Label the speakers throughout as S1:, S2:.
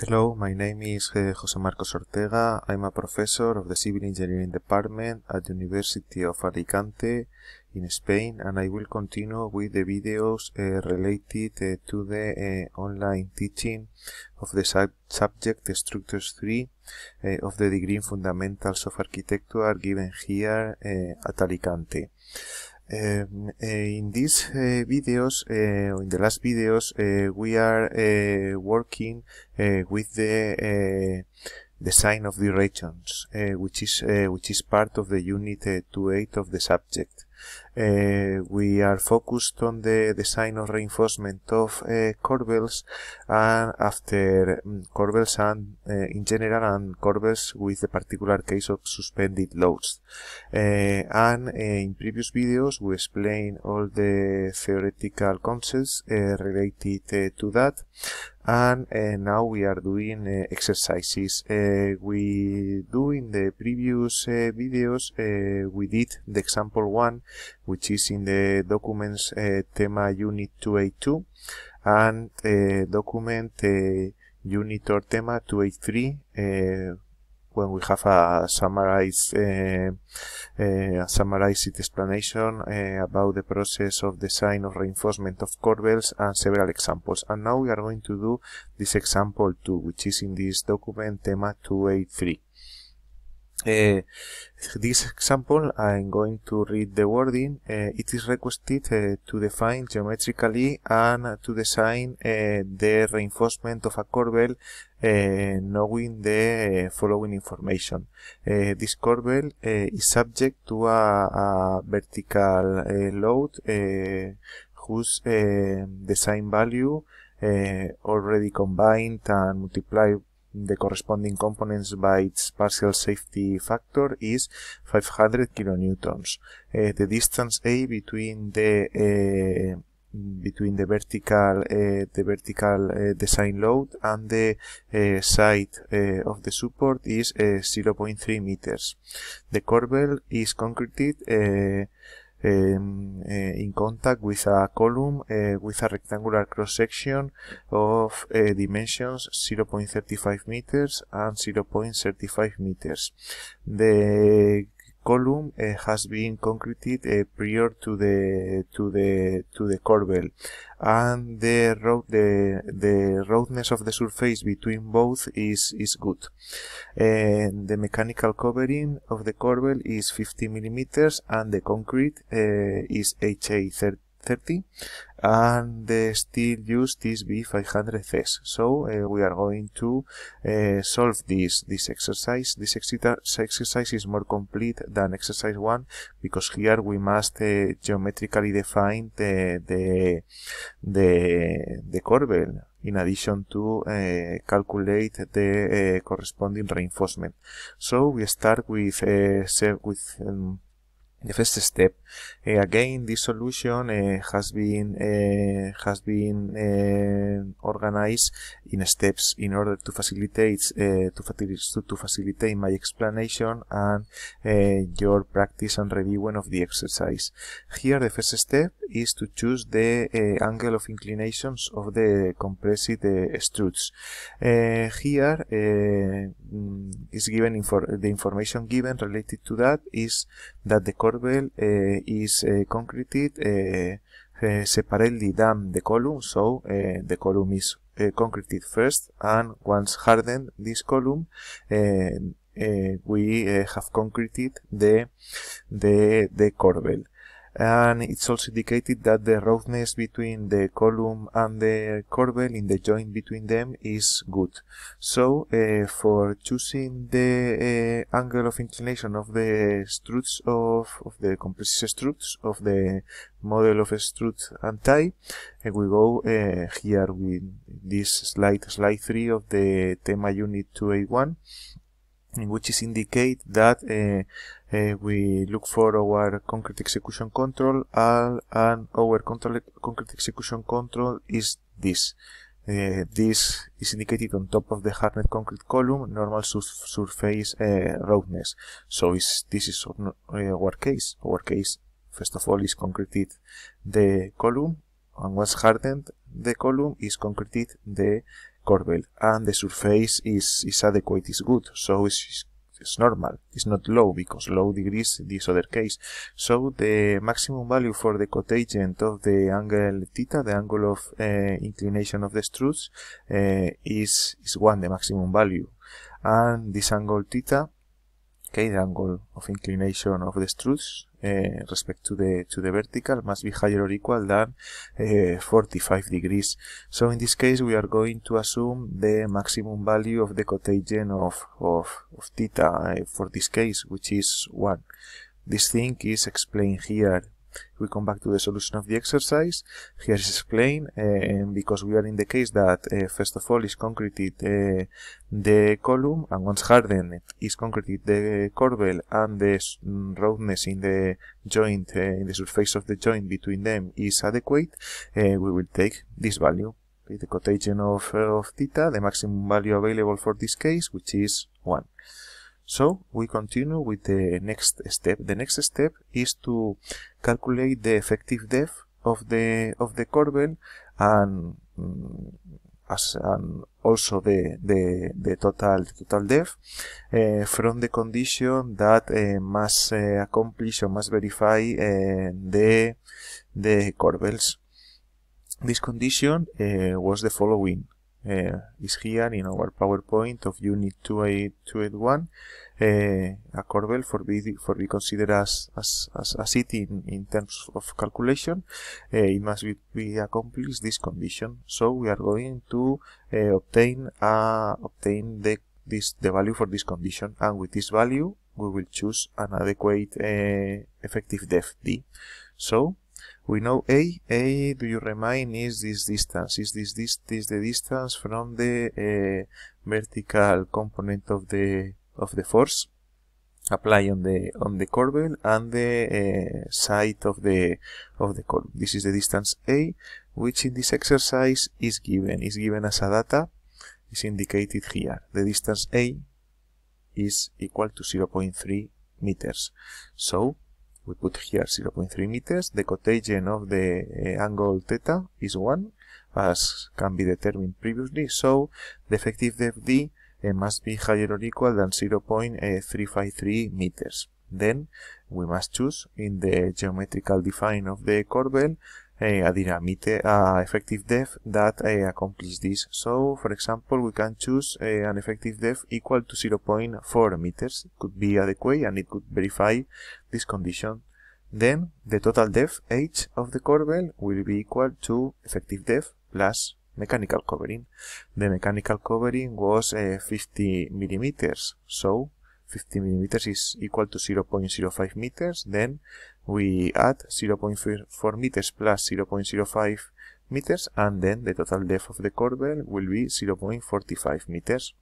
S1: Hello, my name is uh, eh, Jose Marcos Ortega. I'm a professor of the Civil Engineering Department at the University of Alicante in Spain and I will continue with the videos uh, related uh, to the online teaching of the sub subject the Structures 3 of the degree in Fundamentals of Architecture given here at Alicante. Um, uh, in these uh, videos, uh, in the last videos, we are working with the design of directions, which is which is part of the unit 2.8 of the subject. Uh, we are focused on the design of reinforcement of uh, corbels and after um, corbels and uh, in general and corbels with the particular case of suspended loads and in previous videos we explain all the theoretical concepts related to that and uh, now we are doing uh, exercises uh, we do in the previous videos we did the example one which is in the documents uh, tema unit 282 and uh, document uh, unit or tema 283 when we have a summarized, uh, uh, summarized explanation uh, about the process of design of reinforcement of corbels and several examples. And now we are going to do this example 2, which is in this document tema 283. Uh, this example, I'm going to read the wording. Uh, it is requested uh, to define geometrically and to design the reinforcement of a corbel knowing the following information. this corbel is subject to a, a vertical load whose design value already combined and multiplied the corresponding components by its partial safety factor is 500 kilonewtons. Uh, the distance A between the uh, between the vertical uh, the vertical uh, design load and the uh, side uh, of the support is 0.3 meters. The corbel is concreted Eh, in contact with a column eh, with a rectangular cross section of eh, dimensions 0.35 meters and 0.35 meters. The column eh, has been concreted eh, prior to the to the to the corbel, and the road the the roughness of the surface between both is is good. And the mechanical covering of the corbel is 50 millimeters, and the concrete eh, is HA 30 and they still use this B500S. So uh, we are going to uh, solve this, this exercise. This exercise is more complete than exercise 1 because here we must uh, geometrically define the, the, the, the corbel in addition to uh, calculate the uh, corresponding reinforcement. So we start with uh, with um, in the first step. Eh, again, this solution eh, has been eh, has been organized in steps in order to facilitate to, to, facilitate my explanation and your practice and reviewing of the exercise. Here, the first step is to choose the uh, angle of inclinations of the compressed uh, struts. Uh, here mm, is given infor the information given related to that is that the Corbel eh, is eh, concreted eh, separately than the column, so the column is concreted first, and once hardened this column, we have concreted the the the corbel and it's also indicated that the roughness between the column and the corbel in the joint between them is good. So uh, for choosing the uh, angle of inclination of the struts of, of the compressive struts of the model of strut and tie, we go uh, here with this slide, slide 3 of the TEMA unit 2A1, in which is indicate that uh, uh, we look for our concrete execution control and our control, concrete execution control is this. Uh, this is indicated on top of the hardened concrete column, normal surface eh, roughness. So is, this is our case. Our case, first of all, is concreted the column, and once hardened, the column is concreted the corbel, and the surface is, is adequate, is good. So it's is normal, it's not low, because low degrees this other case. So the maximum value for the cotangent of the angle theta, the angle of uh, inclination of the struts, uh, is, is 1, the maximum value. And this angle theta, okay, the angle of inclination of the struts, Eh, respect to the to the vertical must be higher or equal than uh, 45 degrees. So in this case we are going to assume the maximum value of the cotangent of, of, of theta uh, for this case which is 1. This thing is explained here we come back to the solution of the exercise, here is explained, uh, and because we are in the case that uh, first of all is concreted uh, the column, and once hardened is concreted the corbel and the mm, roughness in the joint, uh, in the surface of the joint between them is adequate, uh, we will take this value, the cotangent of, uh, of theta, the maximum value available for this case, which is 1. So we continue with the next step. The next step is to calculate the effective depth of the of the corbel and um, as and also the the, the total total depth uh, from the condition that uh, must uh, accomplish or must verify the the corbels. This condition was the following uh, is here in our PowerPoint of Unit 281. Uh, eh, Corbel for be, for be considered as, as, as a city in, in terms of calculation, uh, it must be, be accomplished this condition. So we are going to uh, obtain uh, obtain the this the value for this condition, and with this value we will choose an adequate effective depth d. So we know A. A, do you remind, is this distance. Is this, this, this the distance from the uh, vertical component of the of the force apply on the on the corbel and the uh, side of the of the curve. This is the distance A, which in this exercise is given is given as a data is indicated here. The distance A is equal to 0.3 meters. So we put here 0.3 meters. The cotangent of the uh, angle theta is 1, as can be determined previously, so the effective depth d uh, must be higher or equal than 0.353 meters. Then we must choose in the geometrical define of the corbel Eh, a dynamite uh, effective depth that uh, eh, accomplish this. So, for example, we can choose uh, an effective depth equal to 0.4 meters. It could be adequate and it could verify this condition. Then, the total depth h of the corbel will be equal to effective depth plus mechanical covering. The mechanical covering was 50 millimeters, so 50 millimeters is equal to 0.05 meters. Then we add 0.4 meters plus 0.05 meters and then the total depth of the corbel will be 0.45 meters.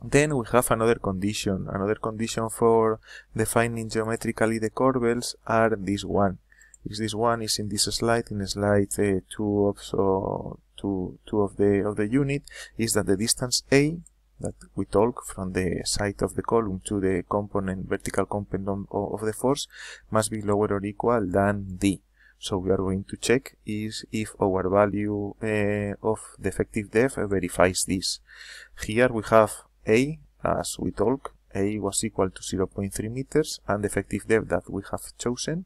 S1: Then we have another condition. Another condition for defining geometrically the corbels are this one. If this one is in this slide, in slide uh, two, of, so two, two of the of the unit, is that the distance a that we talk from the side of the column to the component vertical component of the force must be lower or equal than d. So we are going to check is if our value uh, of the effective depth verifies this. Here we have a as we talk. A was equal to 0.3 meters and the effective depth that we have chosen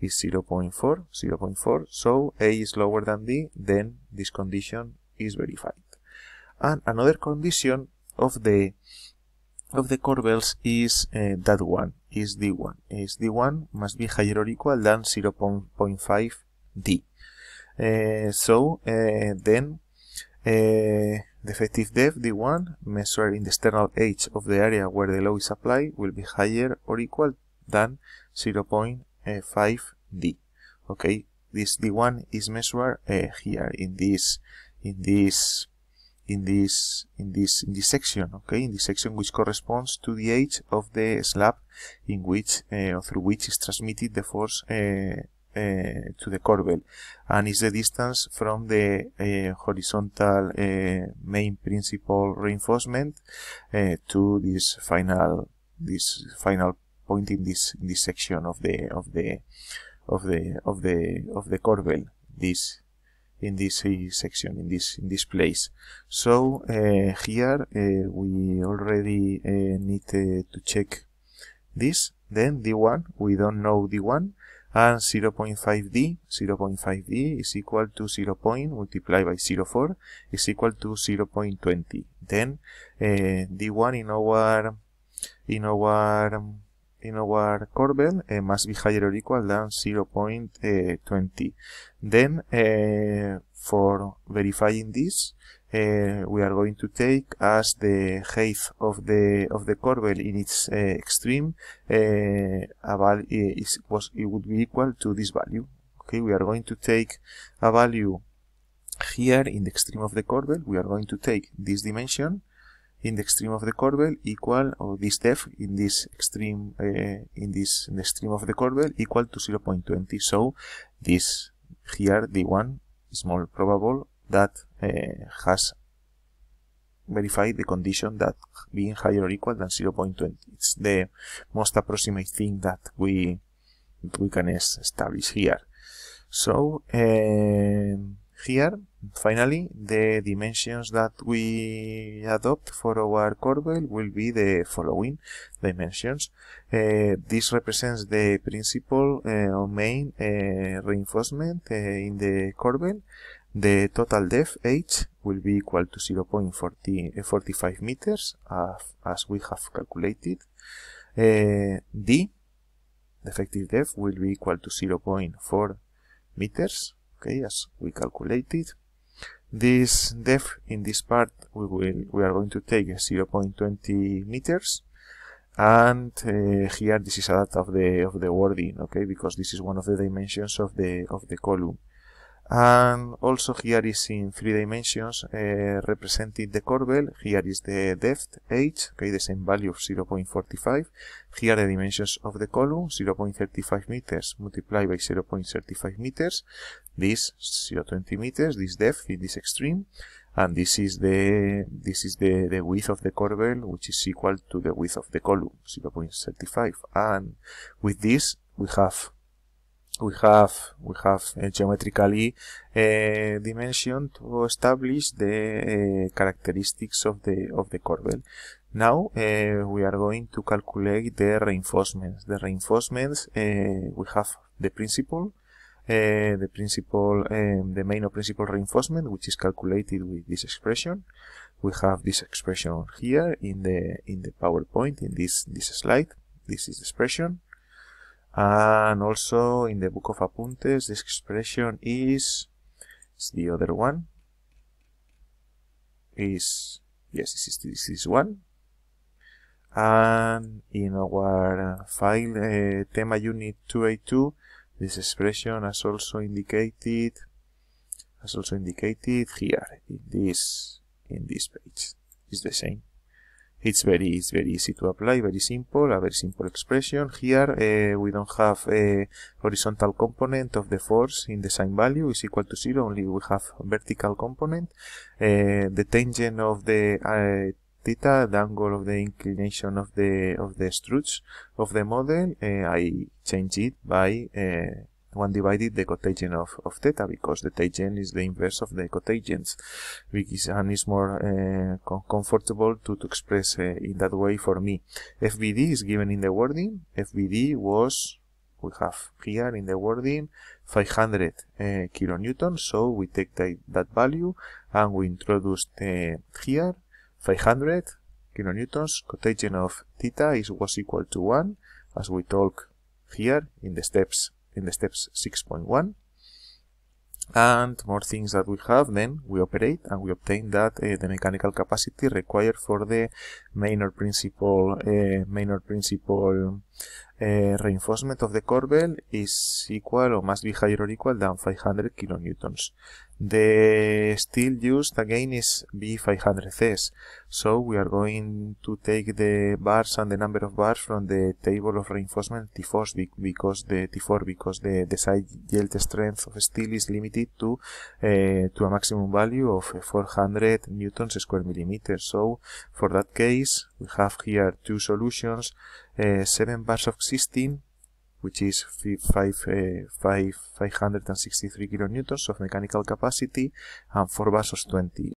S1: is 0 0.4, 0 0.4. So A is lower than D, then this condition is verified. And another condition of the of the corbels is uh, that one, is D1. Is D1 must be higher or equal than 0.5 D. Uh, so uh, then the effective depth D1 measured in the external edge of the area where the law is applied will be higher or equal than 0.5 D. Okay, this D1 is measured here in this in this in this in this in this section okay in this section which corresponds to the edge of the slab in which uh, through which is transmitted the force uh, uh, to the corbel and is the distance from the horizontal main principal reinforcement to this final this final point in this in this section of the of the of the of the of the corbel this in this section, in this in this place. So uh, here uh, we already uh, need to check this. Then D1, we don't know D1, and 0.5D, 0.5D is equal to 0. Point, multiplied by 0.4 is equal to 0.20. Then uh, D1 in our in our in our corbel, it eh, must be higher or equal than eh, 0.20. Then eh, for verifying this, uh, we are going to take as the height of the of the corbel in its uh, extreme uh, a value. it was it would be equal to this value okay we are going to take a value here in the extreme of the corbel we are going to take this dimension in the extreme of the corbel equal or this depth in this extreme uh, in this in the extreme of the corbel equal to 0.20 so this here the one is more probable that uh, has verified the condition that being higher or equal than 0.20 it's the most approximate thing that we we can establish here so uh, here Finally, the dimensions that we adopt for our corbel will be the following dimensions. Uh, this represents the principal uh, or main uh, reinforcement uh, in the corbel. The total depth h will be equal to uh, 0.45 meters as we have calculated. Uh, d, the effective depth, will be equal to 0.4 meters, okay, as we calculated. This depth in this part we will we are going to take 0.20 meters and uh, here this is a lot of the of the wording okay because this is one of the dimensions of the of the column and also here is in three dimensions uh, representing the corbel here is the depth h okay the same value of 0.45 here the dimensions of the column 0.35 meters multiplied by 0.35 meters this 0.20 meters this depth in this extreme and this is the this is the, the width of the corbel which is equal to the width of the column 0.35 and with this we have we have we have geometrically uh, dimension to establish the uh, characteristics of the of the corbel. Now uh, we are going to calculate the reinforcements. The reinforcements uh, we have the principle, uh, the principal um, the main principal reinforcement, which is calculated with this expression. We have this expression here in the in the PowerPoint in this this slide. This is the expression and also in the book of Apuntes this expression is it's the other one is yes this is this, is one and in our uh, file uh, thema unit 282 this expression has also indicated as also indicated here in this in this page is the same it's very it's very easy to apply very simple a very simple expression here uh, we don't have a horizontal component of the force in the sine value is equal to zero only we have vertical component uh, the tangent of the uh, theta the angle of the inclination of the of the struts of the model uh, i change it by uh, one divided the cotangent of, of theta because the tangent is the inverse of the cotangents is and is more uh, comfortable to, to express uh, in that way for me. FBD is given in the wording. FBD was, we have here in the wording, 500 uh, eh, kilonewton. So we take that, that value and we introduce uh, here 500 kilonewtons. Cotangent of theta is was equal to 1 as we talk here in the steps in the steps 6.1 and more things that we have then we operate and we obtain that uh, the mechanical capacity required for the minor principal, uh, minor principal uh, reinforcement of the corbel is equal or must be higher or equal than 500 kilonewtons the steel used again is B500S, so we are going to take the bars and the number of bars from the table of reinforcement T4 because the T4 because the desired yield strength of steel is limited to uh, to a maximum value of 400 newtons square millimeter. So for that case, we have here two solutions: uh, 7 bars of 16 which is five, uh, five, 563 kilonewtons of mechanical capacity and 4 buses 20.